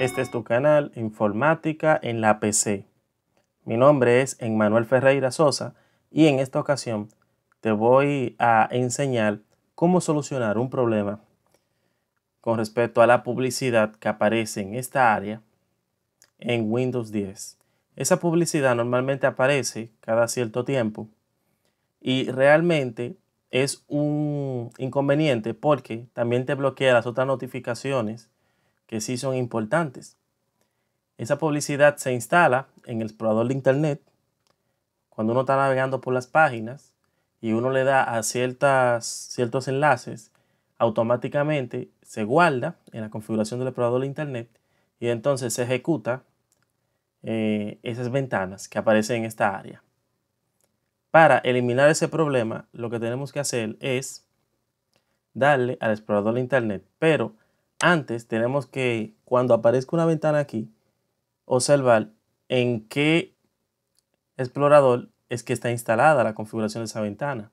Este es tu canal Informática en la PC. Mi nombre es Emmanuel Ferreira Sosa y en esta ocasión te voy a enseñar cómo solucionar un problema con respecto a la publicidad que aparece en esta área en Windows 10. Esa publicidad normalmente aparece cada cierto tiempo y realmente es un inconveniente porque también te bloquea las otras notificaciones que sí son importantes. Esa publicidad se instala en el explorador de Internet cuando uno está navegando por las páginas y uno le da a ciertas, ciertos enlaces, automáticamente se guarda en la configuración del explorador de Internet y entonces se ejecuta eh, esas ventanas que aparecen en esta área. Para eliminar ese problema, lo que tenemos que hacer es darle al explorador de Internet, pero antes tenemos que, cuando aparezca una ventana aquí, observar en qué explorador es que está instalada la configuración de esa ventana.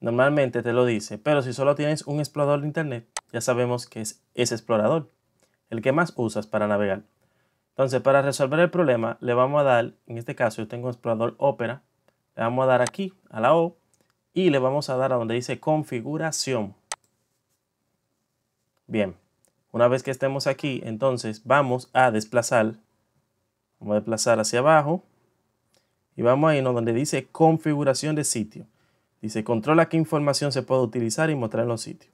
Normalmente te lo dice, pero si solo tienes un explorador de internet, ya sabemos que es ese explorador, el que más usas para navegar. Entonces, para resolver el problema, le vamos a dar, en este caso yo tengo un explorador Opera, le vamos a dar aquí, a la O, y le vamos a dar a donde dice configuración. Bien, una vez que estemos aquí, entonces vamos a desplazar. Vamos a desplazar hacia abajo. Y vamos a irnos donde dice configuración de sitio. Dice controla qué información se puede utilizar y mostrar en los sitios.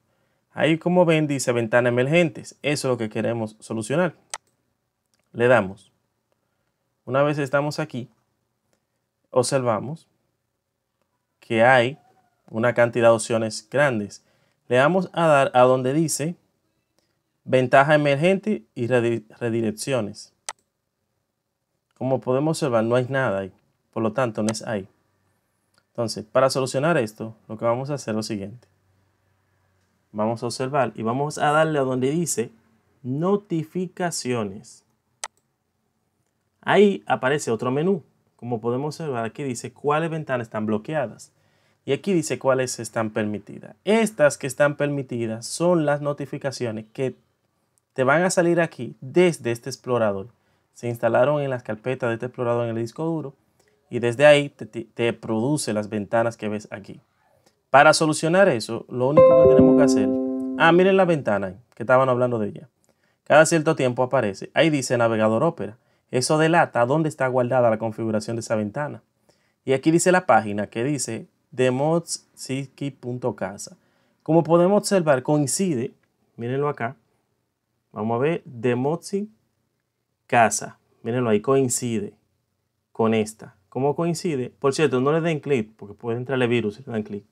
Ahí como ven dice ventana emergentes. Eso es lo que queremos solucionar. Le damos. Una vez estamos aquí, observamos que hay una cantidad de opciones grandes. Le vamos a dar a donde dice ventaja emergente y redirecciones. Como podemos observar, no hay nada ahí. Por lo tanto, no es ahí. Entonces, para solucionar esto, lo que vamos a hacer es lo siguiente. Vamos a observar y vamos a darle a donde dice notificaciones. Ahí aparece otro menú. Como podemos observar, aquí dice cuáles ventanas están bloqueadas. Y aquí dice cuáles están permitidas. Estas que están permitidas son las notificaciones que te van a salir aquí desde este explorador. Se instalaron en las carpetas de este explorador en el disco duro y desde ahí te, produce las ventanas que ves aquí. Para solucionar eso, lo único que tenemos que hacer... Ah, miren la ventana que estaban hablando de ella. Cada cierto tiempo aparece. Ahí dice navegador Opera. Eso delata dónde está guardada la configuración de esa ventana. Y aquí dice la página que dice casa Como podemos observar, coincide, mírenlo acá, Vamos a ver, Demozi casa. Mírenlo, ahí coincide con esta. ¿Cómo coincide? Por cierto, no le den clic porque puede entrarle virus si le dan clic.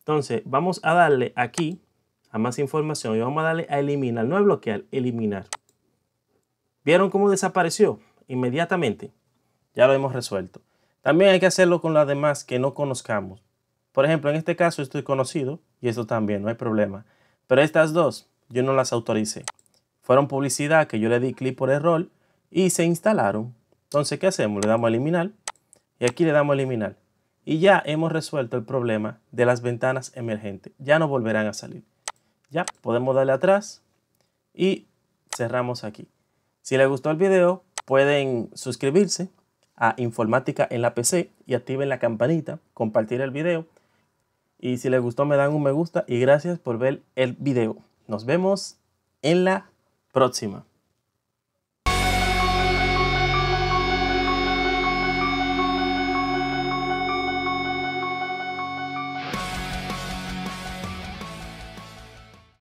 Entonces, vamos a darle aquí a más información y vamos a darle a eliminar, no a bloquear, eliminar. ¿Vieron cómo desapareció? Inmediatamente. Ya lo hemos resuelto. También hay que hacerlo con las demás que no conozcamos. Por ejemplo, en este caso estoy conocido y esto también, no hay problema. Pero estas dos yo no las autoricé. Fueron publicidad que yo le di clic por error y se instalaron. Entonces, ¿qué hacemos? Le damos a eliminar y aquí le damos a eliminar. Y ya hemos resuelto el problema de las ventanas emergentes. Ya no volverán a salir. Ya podemos darle atrás y cerramos aquí. Si les gustó el video, pueden suscribirse a Informática en la PC y activen la campanita, compartir el video. Y si les gustó me dan un me gusta y gracias por ver el video. Nos vemos en la Próxima.